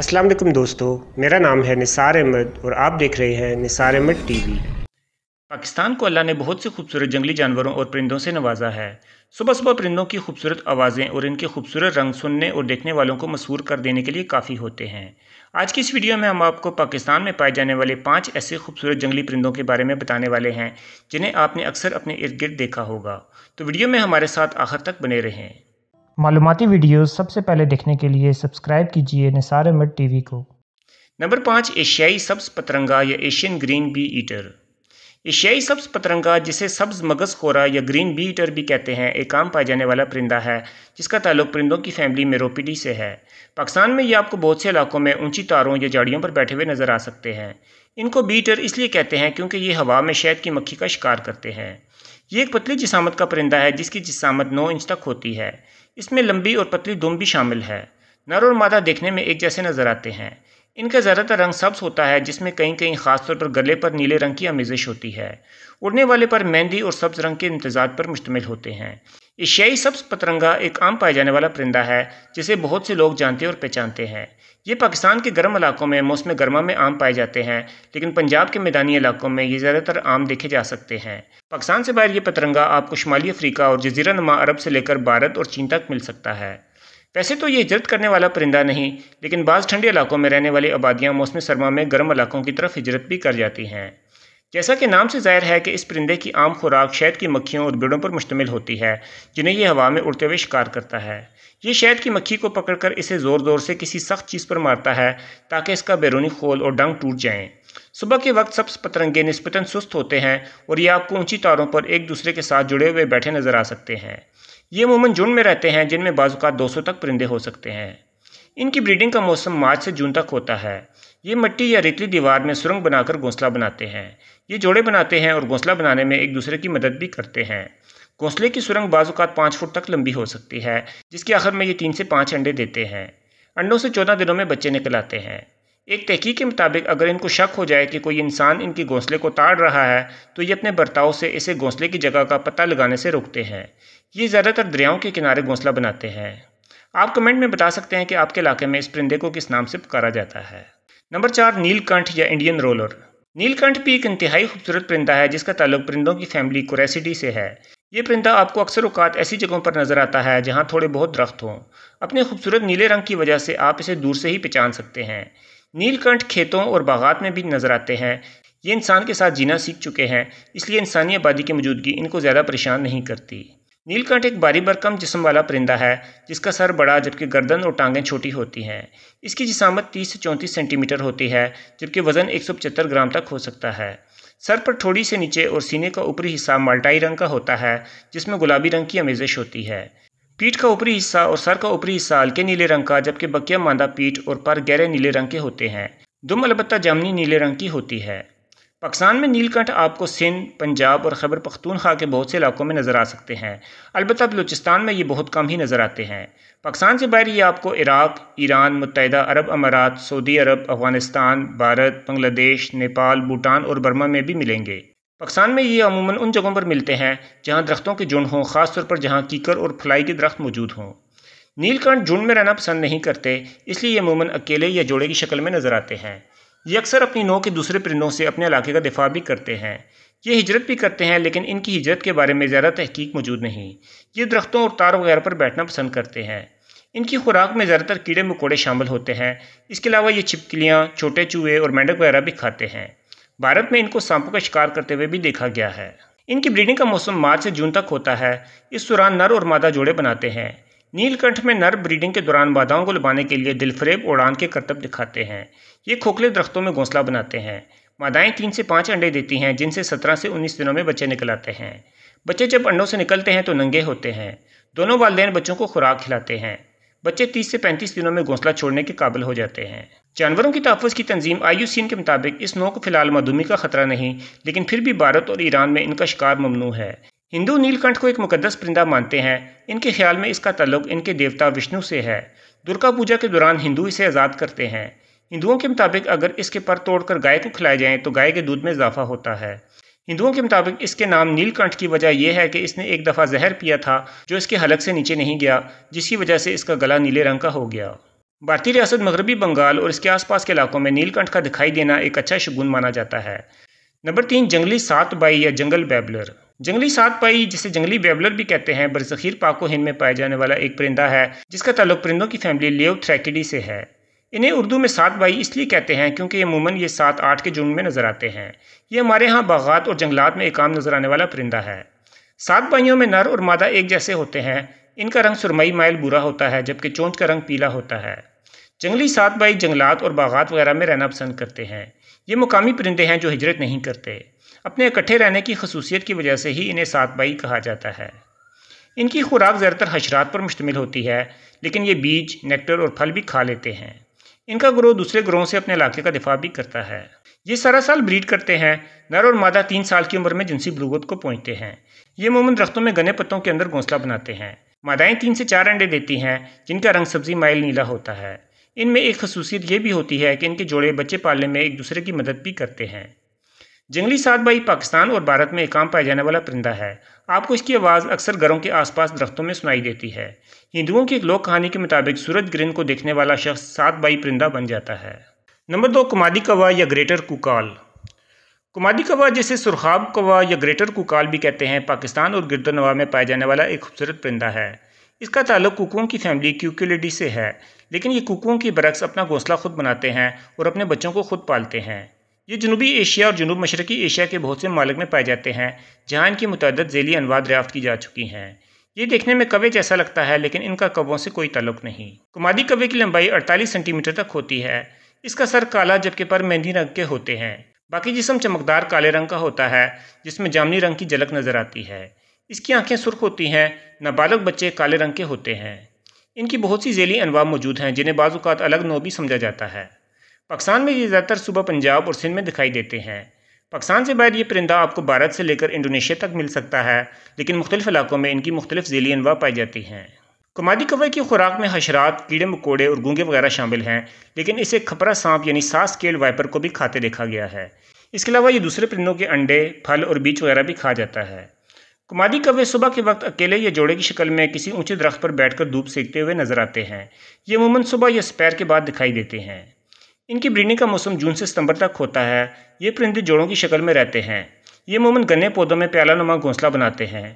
अस्सलाम वालेकुम दोस्तों मेरा नाम है निसार अहमद और आप देख रहे हैं निसार अहमद टीवी पाकिस्तान को अल्लाह ने बहुत से खूबसूरत जंगली जानवरों और परिंदों से नवाजा है सुबह सुबह परिंदों की खूबसूरत आवाज़ें और इनके खूबसूरत रंग सुनने और देखने वालों को मसूर कर देने के लिए काफ़ी होते हैं आज की इस वीडियो में हम आपको पाकिस्तान में पाए जाने वाले पाँच ऐसे खूबसूरत जंगली परिंदों के बारे में बताने वाले हैं जिन्हें आपने अक्सर अपने इर्द गिर्द देखा होगा तो वीडियो में हमारे साथ आखिर तक बने रहें मालूमती वीडियो सबसे पहले देखने के लिए सब्सक्राइब कीजिए निसार टी टीवी को नंबर पाँच एशियाई सब्ज़ पतरंगा या एशियन ग्रीन बी ईटर एशियाई सब्ज़ पतरंगा जिसे सब्ज़ मगज़ खोरा या ग्रीन बी ईटर भी कहते हैं एक आम पाए जाने वाला परिंदा है जिसका ताल्लुक परिंदों की फैमिली मेरोपिडी से है पाकिस्तान में ये आपको बहुत से इलाकों में ऊंची तारों या जाड़ियों पर बैठे हुए नज़र आ सकते हैं इनको बी ईटर इसलिए कहते हैं क्योंकि ये हवा में शहद की मक्खी का शिकार करते हैं ये एक पतली जिसामत का परिंदा है जिसकी जिसामत नौ इंच तक होती है इसमें लंबी और पतली दुम भी शामिल है नर और मादा देखने में एक जैसे नज़र आते हैं इनका ज़्यादातर रंग सब्ज होता है जिसमें कहीं कहीं खासतौर पर गले पर नीले रंग की आमेजिश होती है उड़ने वाले पर मेहंदी और सब्ज रंग के इंतजार पर मुश्तमिल होते हैं एशियाई सब्ज पतरंगा एक आम पाए जाने वाला परिंदा है जिसे बहुत से लोग जानते और पहचानते हैं ये पाकिस्तान के गर्म इलाकों में मौसम गर्मा में आम पाए जाते हैं लेकिन पंजाब के मैदानी इलाकों में ये ज़्यादातर आम देखे जा सकते हैं पाकिस्तान से बाहर ये पतरंगा आपको शुमाली अफ्रीका और जजीरा नमा अरब से लेकर भारत और चीन तक मिल सकता है वैसे तो ये हिजरत करने वाला परिंदा नहीं लेकिन बाज़ ठंडे इलाकों में रहने वाली आबादियाँ मौसम सरमा में गर्म इलाकों की तरफ हिजरत भी कर जाती हैं जैसा कि नाम से जाहिर है कि इस परिंदे की आम खुराक शहद की मक्खियों और बेड़ों पर मुश्तमिल होती है जिन्हें यह हवा में उड़ते हुए शिकार करता है ये शहद की मक्खी को पकड़कर इसे ज़ोर ज़ोर से किसी सख्त चीज़ पर मारता है ताकि इसका बैरूनी खोल और डंग टूट जाएँ सुबह के वक्त सब पतरंगे नस्बता सुस्त होते हैं और ये आपको ऊंची तारों पर एक दूसरे के साथ जुड़े हुए बैठे नज़र आ सकते हैं ये अमूमन जुन में रहते हैं जिनमें बाजुका दो सौ तक परिंदे हो सकते हैं इनकी ब्रीडिंग का मौसम मार्च से जून तक होता है ये मट्टी या रेतली दीवार में सुरंग बनाकर घोंसला बनाते हैं ये जोड़े बनाते हैं और घोंसला बनाने में एक दूसरे की मदद भी करते हैं घोंसले की सुरंग बाजूकात पाँच फुट तक लंबी हो सकती है जिसके आखिर में ये तीन से पाँच अंडे देते हैं अंडों से चौदह दिनों में बच्चे निकल आते हैं एक तहकीक के मुताबिक अगर इनको शक हो जाए कि कोई इंसान इनके घोंसले को ताड़ रहा है तो ये अपने बर्ताव से इसे घोंसले की जगह का पता लगाने से रोकते हैं ये ज़्यादातर दरियाओं के किनारे घोंसला बनाते हैं आप कमेंट में बता सकते हैं कि आपके इलाके में इस परिंदे को किस नाम से पुकारा जाता है नंबर चार नीलकंठ या इंडियन रोलर नीलकंठ भी एक इंतहाई खूबसूरत परिंदा है जिसका ताल्लुक परिंदों की फैमिली कुरैसिडी से है ये परिंदा आपको अक्सर अवकात ऐसी जगहों पर नज़र आता है जहाँ थोड़े बहुत दरख्त हों अपने खूबसूरत नीले रंग की वजह से आप इसे दूर से ही पहचान सकते हैं नीलकंठ खेतों और बागात में भी नज़र आते हैं ये इंसान के साथ जीना सीख चुके हैं इसलिए इंसानी आबादी की मौजूदगी इनको ज़्यादा परेशान नहीं करती नीलकंठ एक बारी बरकम जिसम वाला परिंदा है जिसका सर बड़ा जबकि गर्दन और टांगें छोटी होती हैं इसकी जिसामत 30 से 34 सेंटीमीटर होती है जबकि वज़न एक ग्राम तक हो सकता है सर पर थोड़ी से नीचे और सीने का ऊपरी हिस्सा माल्टाई रंग का होता है जिसमें गुलाबी रंग की आमेजश होती है पीठ का ऊपरी हिस्सा और सर का ऊपरी हिस्सा हल्के नीले रंग का जबकि बकिया मादा पीठ और पर गहरे नीले रंग के होते हैं दुम अलबत्ता जामनी नीले रंग की होती है पाकिस्तान में नीलकंठ आपको सिंध पंजाब और खैबर पख्तूनख्वा के बहुत से इलाकों में नज़र आ सकते हैं अलबत् बलूचिस्तान में ये बहुत कम ही नज़र आते हैं पाकिस्तान से बाहर ये आपको इराक़ ईरान मुतहदा अरब अमारात सऊदी अरब अफ़गानिस्तान भारत बंग्लादेश नेपाल भूटान और बर्मा में भी मिलेंगे पाकिस्तान में ये अमूमन उन जगहों पर मिलते हैं जहाँ दरख्तों के जुड़ हों ख़ासतौर पर जहाँ कीकर और फ्लाई के दरख्त मौजूद हों नीलकंठ झुंड में रहना पसंद नहीं करते इसलिए ये अमूमन अकेले या जोड़े की शक्ल में नज़र आते हैं ये अक्सर अपनी नौ के दूसरे परिंदों से अपने इलाके का दिफा भी करते हैं ये हिजरत भी करते हैं लेकिन इनकी हिजरत के बारे में ज़्यादा तहकीक मौजूद नहीं ये दरख्तों और तार वगैरह पर बैठना पसंद करते हैं इनकी खुराक में ज़्यादातर कीड़े मकोड़े शामिल होते हैं इसके अलावा ये छिपकलियाँ छोटे चूहे और मेंढक वगैरह भी खाते हैं भारत में इनको सांपों का शिकार करते हुए भी देखा गया है इनकी ब्रीडिंग का मौसम मार्च से जून तक होता है इस दौरान नर और मादा जोड़े बनाते हैं नीलकंठ में नर ब्रीडिंग के दौरान बाधाओं को लुभाने के लिए दिलफरेब उड़ान के करतब दिखाते हैं ये खोखले दरख्तों में घोंसला बनाते हैं मादाएँ तीन से पाँच अंडे देती हैं जिनसे सत्रह से उन्नीस दिनों में बच्चे निकल आते हैं बच्चे जब अंडों से निकलते हैं तो नंगे होते हैं दोनों वालदेन बच्चों को खुराक खिलाते हैं बच्चे तीस से पैंतीस दिनों में घोंसला छोड़ने के काबिल हो जाते हैं जानवरों की तहफ़ की तंजीम आई के मुताबिक इस नौ को फिलहाल मधुमी का खतरा नहीं लेकिन फिर भी भारत और ईरान में इनका शिकार ममनू है हिंदू नीलकंठ को एक मुकदस परिंदा मानते हैं इनके ख्याल में इसका तल्लुक इनके देवता विष्णु से है दुर्गा पूजा के दौरान हिंदू इसे आज़ाद करते हैं हिंदुओं के मुताबिक अगर इसके पर तोड़कर गाय को खिलाए जाएं तो गाय के दूध में इजाफा होता है हिंदुओं के मुताबिक इसके नाम नीलकंठ की वजह यह है कि इसने एक दफ़ा जहर पिया था जो इसके हलक से नीचे नहीं गया जिसकी वजह से इसका गला नीले रंग का हो गया भारतीय रियासत मगरबी बंगाल और इसके आसपास के इलाकों में नीलकंठ का दिखाई देना एक अच्छा शगुन माना जाता है नंबर तीन जंगली सात बाई या जंगल बैबलर जंगली सात पाई जिसे जंगली बेबलर भी कहते हैं बरसखीर पाको हिंद में पाया जाने वाला एक परिंदा है जिसका ताल्लुक परिंदों की फैमिली लेव से है इन्हें उर्दू में सात भाई इसलिए कहते हैं क्योंकि अमूमन ये सात आठ के जुर्म में नज़र आते हैं ये हमारे यहाँ बागात और जंगलात में एक आम नज़र आने वाला परिंदा है सात भाइयों में नर और मादा एक जैसे होते हैं इनका रंग सुरमई माइल बुरा होता है जबकि चोंच का रंग पीला होता है जंगली सात भाई जंगलात और बागात वगैरह में रहना पसंद करते हैं ये मुकामी परिंदे हैं जो हिजरत नहीं करते अपने इकट्ठे रहने की खसूसियत की वजह से ही इन्हें भाई कहा जाता है इनकी खुराक ज़्यादातर हशरात पर मुश्तमिल होती है लेकिन ये बीज नेक्टर और फल भी खा लेते हैं इनका ग्रोह दूसरे ग्रोहों से अपने इलाके का दिफा भी करता है ये सारा साल ब्रीड करते हैं नर और मादा तीन साल की उम्र में जिनसी बलूगत को पहुँचते हैं ये ममून दरख्तों में गने पत्तों के अंदर घोंसला बनाते हैं मादाएँ तीन से चार अंडे देती हैं जिनका रंग सब्जी माइल नीला होता है इनमें एक खसूसियत यह भी होती है कि इनके जोड़े बच्चे पालने में एक दूसरे की मदद भी करते हैं जंगली सात बाई पाकिस्तान और भारत में एक आम पाया जाने वाला परिंदा है आपको इसकी आवाज़ अक्सर घरों के आसपास दरख्तों में सुनाई देती है हिंदुओं की एक लोक कहानी के मुताबिक सूरज ग्रहण को देखने वाला शख्स सात बाई परिंदा बन जाता है नंबर दो कुमादी कवा या ग्रेटर कुकाल कुमादी कवा जिसे सुरखाब कवा या ग्रेटर कुकाल भी कहते हैं पाकिस्तान और गिरदनवा में पाया जाने वाला एक खूबसूरत परिंदा है इसका ताल्लुक कुकुओं की फैमिली क्यूकुलेडी से है लेकिन ये कुकुओं के बरक्स अपना घोंसला खुद बनाते हैं और अपने बच्चों को खुद पालते हैं ये जनूबी एशिया और जनूब मशरक़ी एशिया के बहुत से मालिक में पाए जाते हैं जहाँ इनकी मुतद झैली अनवा दरियाफ़्त की जा चुकी हैं ये देखने में कवे जैसा लगता है लेकिन इनका कवों से कोई ताल्लुक नहीं कुमादी कवे की लंबाई 48 सेंटीमीटर तक होती है इसका सर काला जबकि पर मेहंदी रंग के होते हैं बाकी जिसम चमकदार काले रंग का होता है जिसमें जामनी रंग की झलक नज़र आती है इसकी आंखें सुर्ख होती हैं नाबालग बच्चे काले रंग के होते हैं इनकी बहुत सी झैली अनवा मौजूद हैं जिन्हें बाज़ात अलग नो भी समझा जाता है पाकिस्तान में ये ज़्यादातर सुबह पंजाब और सिंध में दिखाई देते हैं पाकिस्तान से बाहर ये परिंदा आपको भारत से लेकर इंडोनेशिया तक मिल सकता है लेकिन मुख्तलिफ़ इलाकों में इनकी मुख्तलिफ झीली अनवा पाई जाती हैं कमादी कौवे की खुराक में हशरात कीड़े मकोड़े और गूंगे वगैरह शामिल हैं लेकिन इसे खपरा सांप यानी सास केल वाइपर को भी खाते देखा गया है इसके अलावा ये दूसरे परिंदों के अंडे फल और बीज वगैरह भी खा जाता है कुमादी कौवे सुबह के वक्त अकेले या जोड़े की शक्ल में किसी ऊंचे दरख्त पर बैठकर धूप सेकते हुए नजर आते हैं ये अमूमन सुबह या दोपहर के बाद दिखाई देते हैं इनकी ब्रीडिंग का मौसम जून से सितंबर तक होता है ये परिंदे जोड़ों की शक्ल में रहते हैं ये मोमन गन्ने पौधों में प्यालानुमा घोंसला बनाते हैं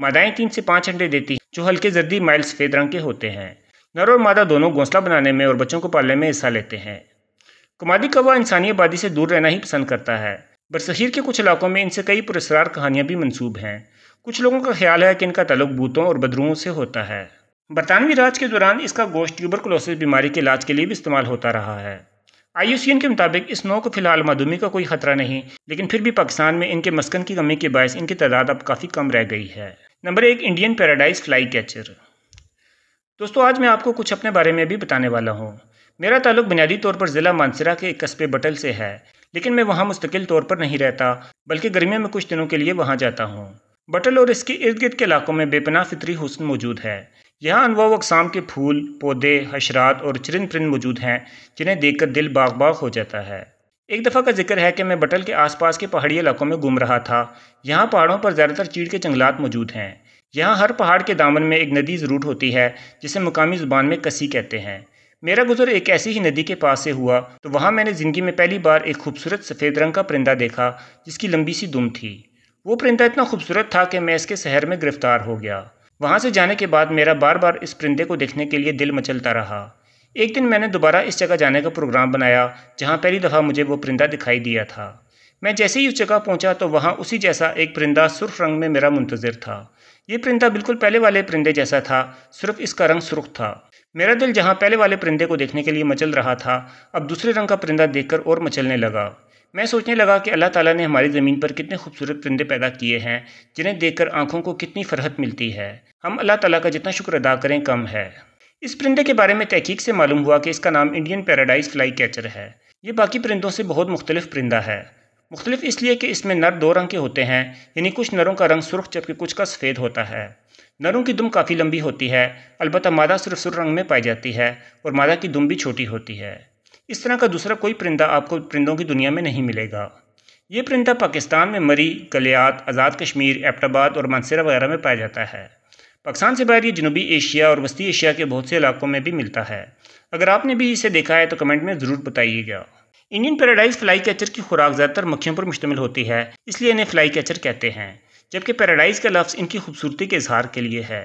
मादाएं तीन से पाँच अंडे देती हैं जो हल्के जर्दी माइल सफ़ेद रंग के होते हैं नर और मादा दोनों घोंसला बनाने में और बच्चों को पालने में हिस्सा लेते हैं कुमादी कौवा इंसानी आबादी से दूर रहना ही पसंद करता है बरसहीर के कुछ इलाकों में इनसे कई पुरस्कार कहानियाँ भी मनसूब हैं कुछ लोगों का ख्याल है कि इनका तलुक बूतों और बदरुओं से होता है बरतानवी राज के दौरान इसका गोश्त ट्यूबरकुलोसिस बीमारी के इलाज के लिए भी इस्तेमाल होता रहा है आई के मुताबिक इस नौ को फिलहाल मधुमेह का कोई ख़तरा नहीं लेकिन फिर भी पाकिस्तान में इनके मस्कन की कमी के बायस इनकी तादाद अब काफ़ी कम रह गई है नंबर एक इंडियन पैराडाइज फ्लाई कैचर दोस्तों आज मैं आपको कुछ अपने बारे में भी बताने वाला हूँ मेरा ताल्लुक बुनियादी तौर पर ज़िला मानसरा के एक कस्बे बटल से है लेकिन मैं वहाँ मुस्तकिल तौर पर नहीं रहता बल्कि गर्मियों में कुछ दिनों के लिए वहाँ जाता हूँ बटल और इसके इर्द गिर्द के इलाकों में बेपनाह फितरी हुसन मौजूद है यहाँ अनवा अकसाम के फूल पौधे हशरात और चिरन परिंद मौजूद हैं जिन्हें देखकर दिल बाग बाग हो जाता है एक दफ़ा का जिक्र है कि मैं बटल के आसपास के पहाड़ी इलाकों में घूम रहा था यहाँ पहाड़ों पर ज़्यादातर चीड़ के जंगलात मौजूद हैं यहाँ हर पहाड़ के दामन में एक नदी ज़रूर होती है जिसे मुकामी ज़ुबान में कसी कहते हैं मेरा गुजर एक ऐसी ही नदी के पास से हुआ तो वहाँ मैंने ज़िंदगी में पहली बार एक खूबसूरत सफ़ेद रंग का परिंदा देखा जिसकी लंबी सी दुम थी वो परिंदा इतना खूबसूरत था कि मैं इसके शहर में गिरफ़्तार हो गया वहाँ से जाने के बाद मेरा बार बार इस परिंदे को देखने के लिए दिल मचलता रहा एक दिन मैंने दोबारा इस जगह जाने का प्रोग्राम बनाया जहाँ पहली दफ़ा मुझे वो परिंदा दिखाई दिया था मैं जैसे ही उस जगह पहुँचा तो वहाँ उसी जैसा एक परिंदा सुर्ख रंग में मेरा मुंतज़र था ये परिंदा बिल्कुल पहले वाले परिंदे जैसा था सिर्फ इसका रंग सुर्ख था मेरा दिल जहाँ पहले वाले परिंदे को देखने के लिए मचल रहा था अब दूसरे रंग का परिंदा देखकर और मचलने लगा मैं सोचने लगा कि अल्लाह ताला ने हमारी ज़मीन पर कितने खूबसूरत परिंदे पैदा किए हैं जिन्हें देखकर आंखों को कितनी फरहत मिलती है हम अल्लाह ताला का जितना शुक्र अदा करें कम है इस परिंदे के बारे में तहकीक से मालूम हुआ कि इसका नाम इंडियन पैराडाइज फ्लाई कैचर है ये बाकी परिंदों से बहुत मुख्तलिफ परिंदा है मुख्तलिफ इसलिए कि इसमें नर दो रंग के होते हैं यानी कुछ नरों का रंग सुर्ख जबकि कुछ का सफ़ेद होता है नरों की दुम काफ़ी लंबी होती है अलबत्त मादा सिर्फ सुर रंग में पाई जाती है और मादा की दुम भी छोटी होती है इस तरह का दूसरा कोई परिंदा आपको परिंदों की दुनिया में नहीं मिलेगा ये परिंदा पाकिस्तान में मरी कलियात आज़ाद कश्मीर एपटाबाद और मानसरा वगैरह में पाया जाता है पाकिस्तान से बाहर ये जनूबी एशिया और वस्ती एशिया के बहुत से इलाकों में भी मिलता है अगर आपने भी इसे देखा है तो कमेंट में ज़रूर बताइएगा इंडियन पैराडाइज फ्लाई कैचर की खुराक ज़्यादातर मक्खियों पर मुश्तमिल होती है इसलिए इन्हें फ्लाई कैचर कहते हैं जबकि पैराडाइज का लफ्ज़ इनकी खूबसूरती के इजहार के लिए है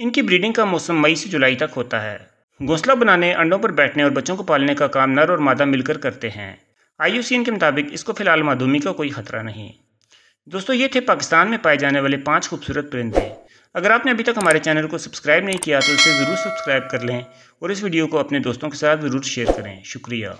इनकी ब्रीडिंग का मौसम मई से जुलाई तक होता है घोंसला बनाने अंडों पर बैठने और बच्चों को पालने का काम नर और मादा मिलकर करते हैं आई के मुताबिक इसको फिलहाल माधुमी का कोई खतरा नहीं दोस्तों ये थे पाकिस्तान में पाए जाने वाले पाँच खूबसूरत परिंदे अगर आपने अभी तक हमारे चैनल को सब्सक्राइब नहीं किया तो इसे ज़रूर सब्सक्राइब कर लें और इस वीडियो को अपने दोस्तों के साथ ज़रूर शेयर करें शुक्रिया